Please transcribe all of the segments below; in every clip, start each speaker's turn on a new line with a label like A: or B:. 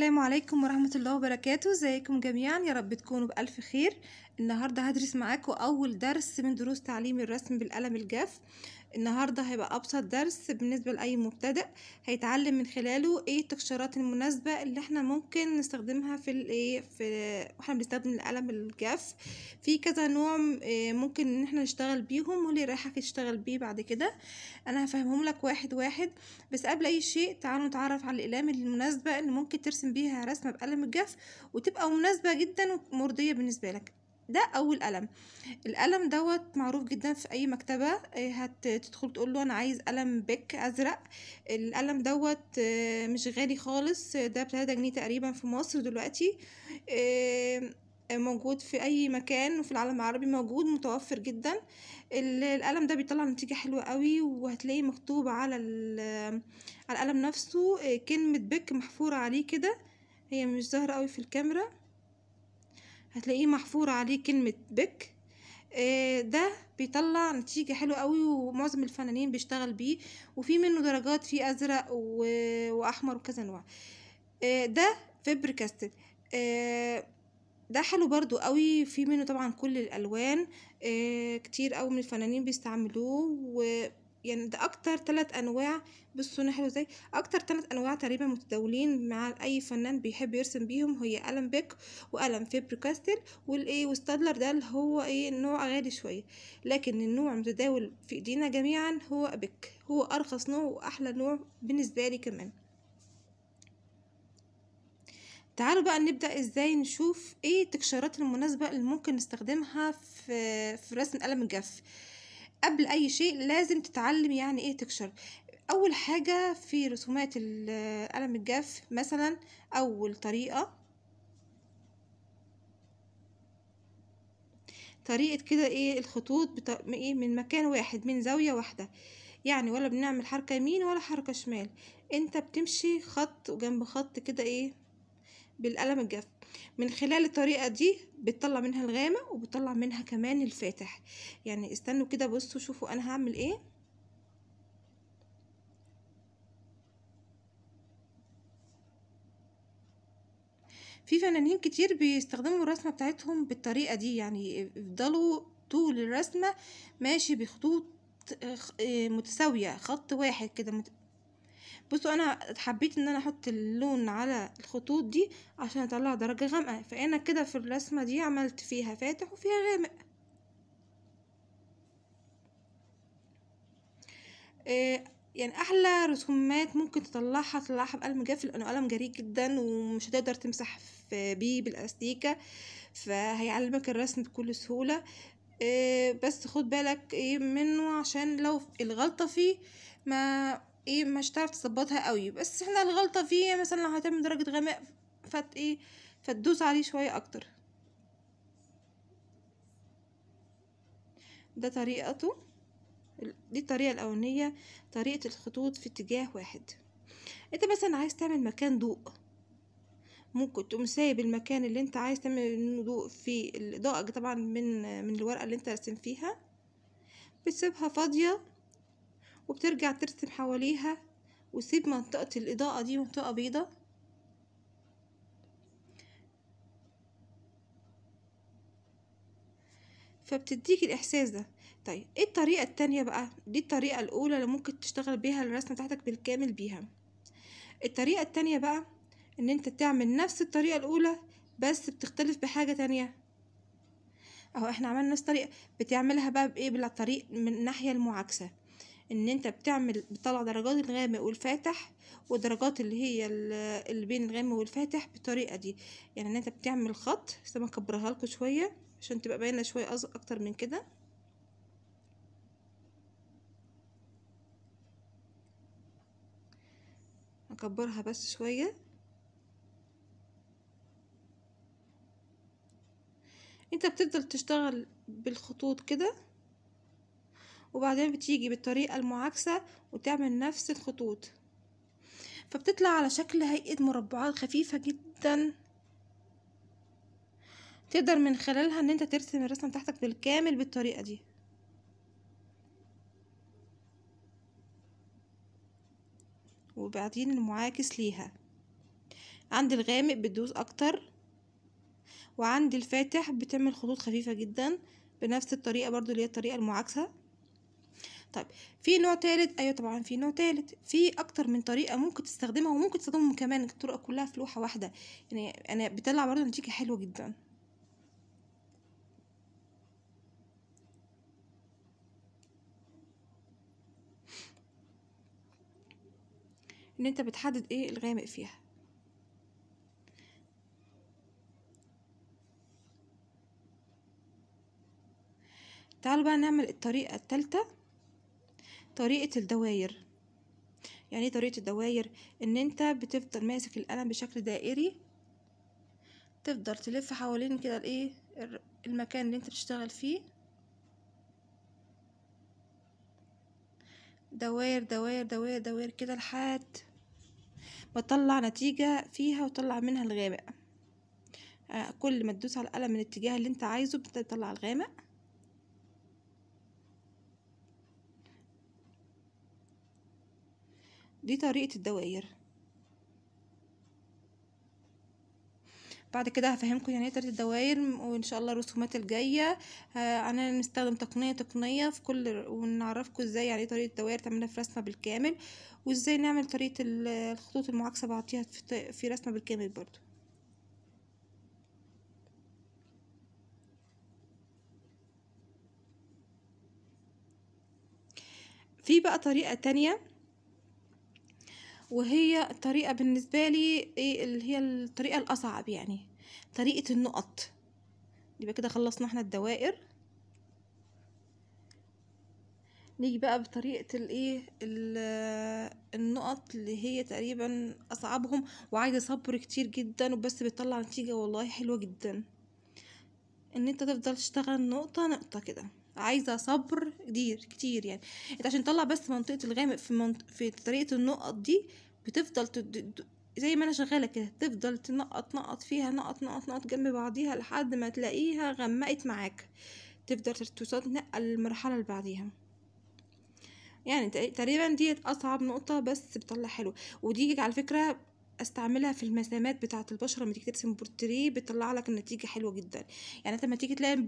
A: السلام عليكم ورحمة الله وبركاته ازيكم جميعا يا رب تكونوا بألف خير النهاردة هدرس معاكم أول درس من دروس تعليم الرسم بالقلم الجاف النهاردة هيبقى أبسط درس بالنسبة لأي مبتدئ هيتعلم من خلاله ايه التكشيرات المناسبة اللي احنا ممكن نستخدمها في الايه في واحنا بنستخدم القلم الجاف في كذا نوع آه، ممكن ان احنا نشتغل بيهم واللي رايحك تشتغل بيه بعد كده انا هفهمهم لك واحد واحد بس قبل اي شيء تعالوا نتعرف على الاقلام المناسبة اللي ممكن ترسم بيها رسمة بقلم الجاف وتبقى مناسبة جدا ومرضية بالنسبة لك ده اول قلم القلم دوت معروف جدا في اي مكتبه هتدخل آه، تقول له انا عايز قلم بيك ازرق القلم دوت آه، مش غالي خالص ده بتلاتة جنيه تقريبا في مصر دلوقتي آه، موجود في اي مكان وفي العالم العربي موجود متوفر جدا القلم ده بيطلع نتيجه حلوه قوي وهتلاقيه مكتوب على على القلم نفسه كلمه بك محفوره عليه كده هي مش ظاهره قوي في الكاميرا هتلاقيه محفور عليه كلمة بك آه، ده بيطلع نتيجة حلوة قوي ومعظم الفنانين بيشتغل بيه وفي منه درجات في أزرق وأحمر وكذا نوع آه، ده فيبر كاستل آه، ده حلو برضو قوي في منه طبعا كل الألوان كتير قوي من الفنانين بيستعملوه يعني ده اكتر ثلاث انواع بصوا انا حلو ازاي اكتر ثلاث انواع تقريبا متداولين مع اي فنان بيحب يرسم بيهم هي قلم بيك وقلم فيبر كاستل والايه والستادلر ده اللي هو ايه نوع غالي شويه لكن النوع المتداول في ايدينا جميعا هو بيك هو ارخص نوع واحلى نوع بالنسبه لي كمان تعالوا بقى نبدأ ازاي نشوف ايه التكشيرات المناسبة اللي ممكن نستخدمها في, في رسم قلم الجاف قبل اي شيء لازم تتعلم يعني ايه تكشر اول حاجة في رسومات القلم الجاف مثلا اول طريقة طريقة كده ايه الخطوط بط... ايه من مكان واحد من زاوية واحدة يعني ولا بنعمل حركة يمين ولا حركة شمال انت بتمشي خط وجنب خط كده ايه بالقلم الجاف من خلال الطريقة دي بتطلع منها الغامة وبتطلع منها كمان الفاتح يعني استنوا كده بصوا شوفوا انا هعمل ايه في فنانين كتير بيستخدموا الرسمة بتاعتهم بالطريقة دي يعني يفضلوا طول الرسمة ماشي بخطوط آه، آه، متساوية خط واحد كده بصوا انا حبيت ان انا احط اللون على الخطوط دي عشان اطلع درجة غامقة فانا كده في الرسمة دي عملت فيها فاتح وفيها غامق آه، يعني احلى رسومات ممكن تطلعها تطلعها بقلم جاف لانه قلم جريء جدا ومش هتقدر تمسح بيه بالاستيكه فهيعلمك الرسم بكل سهوله آه، بس خد بالك ايه منه عشان لو الغلطه فيه ما ايه مش هتعرف تظبطها قوي بس احنا الغلطة فيه مثلا لو هتعمل درجة غماء فت ايه فتدوس عليه شوية اكتر ده طريقته دي الطريقة الأولانية طريقة الخطوط في اتجاه واحد انت مثلا عايز تعمل مكان ضوء ممكن تقوم سايب المكان اللي انت عايز تعمل ضوء فيه الإضاءة طبعا من من الورقة اللي انت راسم فيها بتسيبها فاضية وبترجع ترسم حواليها وسيب منطقة الإضاءة دي منطقة بيضة فبتديك الإحساس ده طيب ايه الطريقة التانية بقى دي الطريقة الأولى اللي ممكن تشتغل بيها الرسمة بتاعتك بالكامل بيها الطريقة التانية بقى ان انت تعمل نفس الطريقة الأولى بس بتختلف بحاجة تانية اهو احنا عملنا نفس الطريقة بتعملها بقى بايه بالطريق من الناحية المعاكسة ان انت بتعمل بتطلع درجات الغامق والفاتح ودرجات اللي هي اللي بين الغامق والفاتح بالطريقه دي يعني ان انت بتعمل خط بس انا لكم شويه عشان تبقى باينه شويه اكتر من كده اكبرها بس شويه انت بتفضل تشتغل بالخطوط كده وبعدين بتيجي بالطريقة المعاكسة وتعمل نفس الخطوط فبتطلع على شكل هيئة مربعات خفيفة جدا تقدر من خلالها ان انت ترسم الرسمة بتاعتك بالكامل بالطريقة دي وبعدين المعاكس ليها عند الغامق بتدوس اكتر وعند الفاتح بتعمل خطوط خفيفة جدا بنفس الطريقة برضو اللي هي الطريقة المعاكسة طيب في نوع تالت ايوه طبعا في نوع تالت في اكتر من طريقه ممكن تستخدمها وممكن تستخدمهم كمان الطرق كلها في لوحه واحده يعني انا بتطلع برضه نتيجه حلوه جدا ان انت بتحدد ايه الغامق فيها تعالوا بقى نعمل الطريقة التالتة طريقة الدواير يعني ايه طريقة الدواير ان انت بتفضل ماسك القلم بشكل دائري تفضل تلف حوالين كده الايه المكان اللي انت بتشتغل فيه دواير دواير دواير دواير كده لحد بطلع نتيجة فيها وطلع منها الغامق آه، كل ما تدوس على القلم من الاتجاه اللي انت عايزه بتطلع الغامق دي طريقة الدوائر بعد كده هفهمكم يعني ايه طريقة الدوائر وان شاء الله الرسومات الجاية آه، انا نستخدم تقنية تقنية في كل ونعرفكم ازاي يعني إيه طريقة الدوائر تعملها في رسمة بالكامل وازاي نعمل طريقة الخطوط المعاكسة بعطيها في رسمة بالكامل برضو في بقى طريقة تانية وهي طريقة بالنسبة لي ايه اللي هي الطريقة الأصعب يعني طريقة النقط يبقى كده خلصنا احنا الدوائر نيجي بقى بطريقة الايه النقط اللي هي تقريبا أصعبهم وعايزة صبر كتير جدا وبس بتطلع نتيجة والله حلوة جدا ان انت تفضل تشتغل نقطة نقطة كده عايزه صبر كتير كتير يعني انت عشان تطلع بس منطقه الغامق في منط... في طريقه النقط دي بتفضل تد... زي ما انا شغاله كده تفضل تنقط نقط فيها نقط نقط نقط جنب بعضيها لحد ما تلاقيها غمقت معاك تفضل توصل تنقل المرحله اللي بعديها يعني تقريبا ديت اصعب نقطه بس بتطلع حلو ودي على فكره استعملها في المسامات بتاعه البشره لما تيجي ترسم بورتريه بتطلع لك النتيجه حلوه جدا يعني انت لما تيجي تلاقي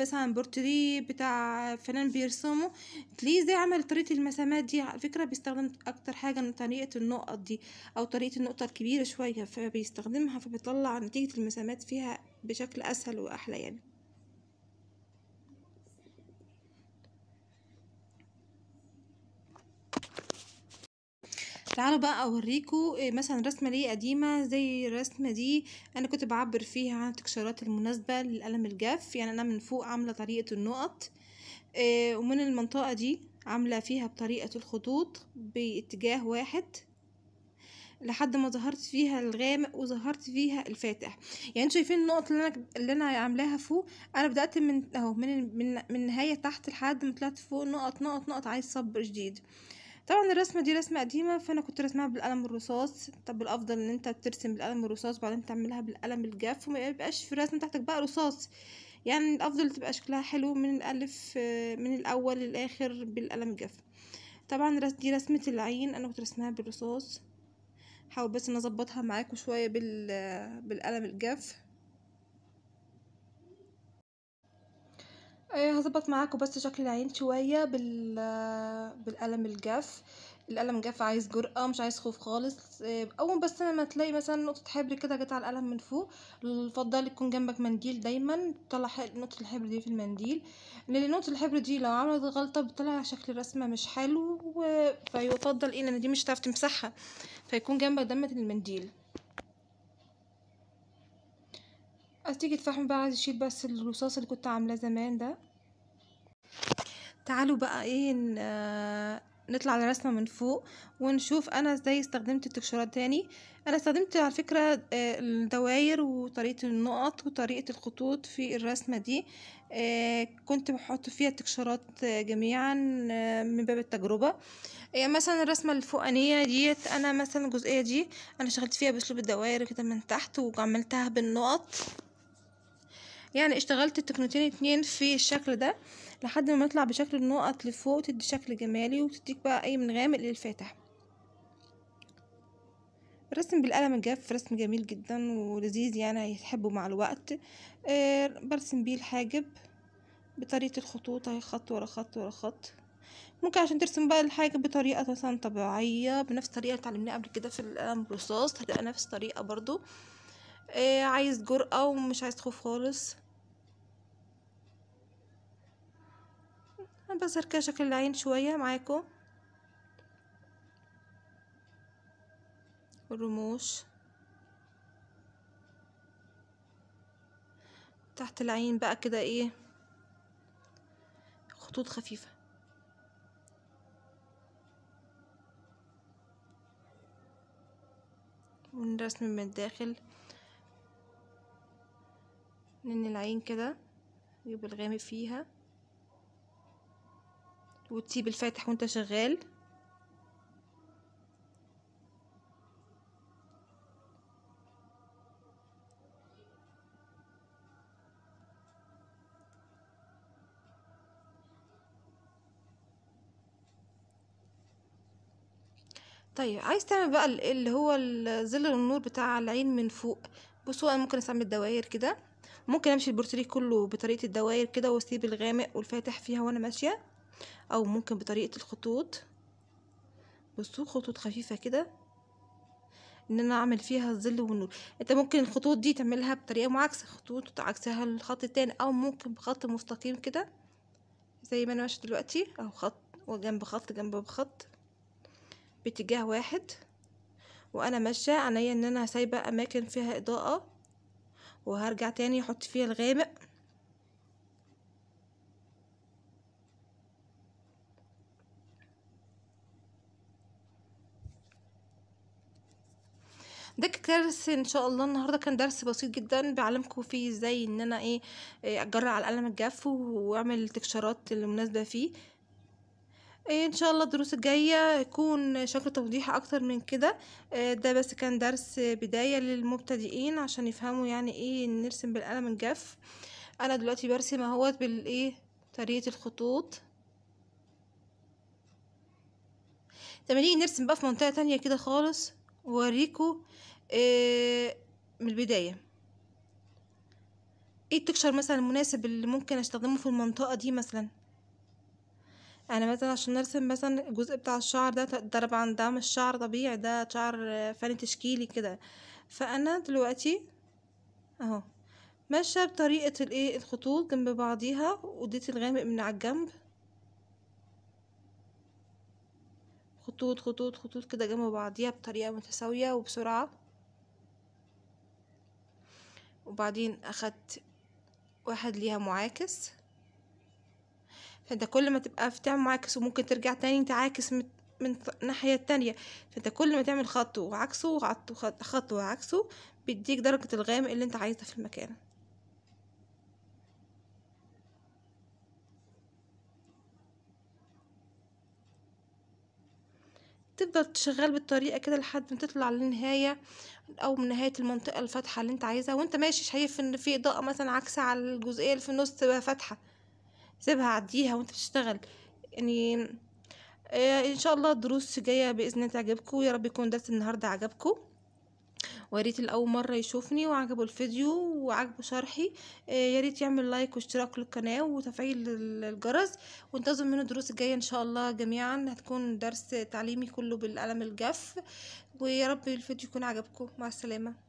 A: مثلا بورتريه بتاع فنان بيرسمه تلاقيه ازاي عمل طريقه المسامات دي على فكره بيستخدم اكتر حاجه طريقه النقط دي او طريقه النقطه الكبيره شويه فبيستخدمها فبيطلع نتيجه المسامات فيها بشكل اسهل واحلى يعني تعالوا بقى اوريكم آه، مثلا رسمه ليه قديمه زي الرسمه دي انا كنت بعبر فيها عن التكشيرات المناسبه للقلم الجاف يعني انا من فوق عامله طريقه النقط آه، ومن المنطقه دي عامله فيها بطريقه الخطوط باتجاه واحد لحد ما ظهرت فيها الغامق وظهرت فيها الفاتح يعني انتوا شايفين النقط اللي انا اللي انا عاملاها فوق انا بدات من اهو من من من النهايه تحت لحد ما طلعت فوق نقط نقط نقط عايز صبر جديد آه طبعا الرسمه دي رسمه قديمه فانا كنت رسمها بالقلم الرصاص طب الافضل ان انت ترسم بالقلم الرصاص بعدين تعملها بالقلم الجاف وما يبقاش في الرسمه بتاعتك بقى رصاص يعني الافضل تبقى شكلها حلو من الالف من الاول للاخر بالقلم الجاف طبعا دي رسمه العين انا كنت رسمها بالرصاص حاول بس ان اظبطها معاكم شويه بال بالقلم الجاف آه، هظبط معاكم بس شكل العين شويه بال آه، بالقلم الجاف القلم الجاف عايز جرأة مش عايز خوف خالص آه، اول بس لما تلاقي مثلا نقطه حبر كده جت على القلم من فوق يفضل يكون جنبك منديل دايما تطلع نقطه الحبر دي في المنديل لان نقطه الحبر دي لو عملت غلطه بتطلع شكل رسمه مش حلو فيفضل ايه لان دي مش هتعرف تمسحها فيكون جنبك دمه المنديل هتيجي الفحم بقى عايز اشيل بس الرصاص اللي كنت عاملاه زمان ده تعالوا بقى ايه نطلع على رسمة من فوق ونشوف انا ازاي استخدمت التكشيرات تاني انا استخدمت على فكرة آه، الدواير وطريقة النقط وطريقة الخطوط في الرسمة دي آه، كنت بحط فيها التكشيرات جميعا آه، من باب التجربة يعني مثلا الرسمة الفوقانية ديت انا مثلا الجزئية دي انا شغلت فيها باسلوب الدواير كده من تحت وعملتها بالنقط يعني اشتغلت التكنتين اتنين في الشكل ده لحد ما يطلع بشكل النقط لفوق تدي شكل جمالي وتديك بقى اي من غامق للفاتح رسم بالقلم الجاف رسم جميل جدا ولذيذ يعني هيحبه مع الوقت آه، برسم بيه الحاجب بطريقة الخطوط اهي خط ورا خط ورا خط ممكن عشان ترسم بقى الحاجب بطريقة مثلا طبيعية بنفس الطريقة اللي اتعلمناها قبل كده في القلم الرصاص هتبقى نفس الطريقة برضو إيه عايز جرأة ومش عايز خوف خالص هنبذر كده شكل العين شوية معاكم الرموش تحت العين بقى كده ايه خطوط خفيفة ونرسم من الداخل من العين كده يبقى الغامق فيها وتسيب الفاتح وانت شغال طيب عايز تعمل بقى اللي هو ظل النور بتاع العين من فوق بصوا انا ممكن استعمل دوائر كده ممكن امشي البورتريه كله بطريقه الدوائر كده واسيب الغامق والفاتح فيها وانا ماشيه او ممكن بطريقه الخطوط بصوا خطوط خفيفه كده ان انا اعمل فيها الظل والنور انت ممكن الخطوط دي تعملها بطريقه معاكسه خطوط عكسها الخط التاني او ممكن بخط مستقيم كده زي ما انا ماشيه دلوقتي او خط وجنب خط جنب بخط باتجاه واحد وانا ماشيه عينيا ان انا سايبه اماكن فيها اضاءه وهرجع تاني احط فيه الغامق ده كدرس ان شاء الله النهارده كان درس بسيط جدا بعلمكم فيه ازاي ان انا ايه اجرع على القلم الجاف واعمل التكشيرات المناسبه فيه إيه، ان شاء الله الدروس الجايه يكون شكل توضيح اكتر من كده إيه، ده بس كان درس بدايه للمبتدئين عشان يفهموا يعني ايه نرسم بالقلم الجاف انا دلوقتي برسم اهوت بالايه طريقه الخطوط لما نيجي نرسم بقى في منطقه تانية كده خالص واوريكم إيه، من البدايه ايه التكشر مثلا المناسب اللي ممكن استخدمه في المنطقه دي مثلا أنا يعني مثلًا عشان نرسم مثلًا الجزء بتاع الشعر ده ده طبعًا ده مش شعر طبيعي ده شعر فني تشكيلي كده، فأنا دلوقتي أهو ماشية بطريقة الإيه الخطوط جنب بعضيها وديت الغامق من على الجنب خطوط خطوط خطوط كده جنب بعضيها بطريقة متساوية وبسرعة، وبعدين أخدت واحد ليها معاكس فانت كل ما تبقى في تعمل معاكس وممكن ترجع تاني انت عاكس من الناحية التانية فانت كل ما تعمل خط وعكسه وخط خط وعكسه بيديك درجة الغامق اللي انت عايزها في المكان تفضل تشغل بالطريقة كده لحد ما تطلع للنهاية أو من نهاية المنطقة الفاتحة اللي انت عايزها وانت ماشي شايف ان في إضاءة مثلا عكسة على الجزئية اللي في النص تبقى فاتحة سيبها عديها وانت بتشتغل يعني آه، ان شاء الله الدروس جايه باذن الله تعجبكم ويا رب يكون درس النهارده عجبكم وياريت الاول مره يشوفني وعجبه الفيديو وعجبه شرحي آه، يا ريت يعمل لايك واشتراك للقناه وتفعيل الجرس وانتظر منه الدروس الجايه ان شاء الله جميعا هتكون درس تعليمي كله بالقلم الجاف ويا رب الفيديو يكون عجبكم مع السلامه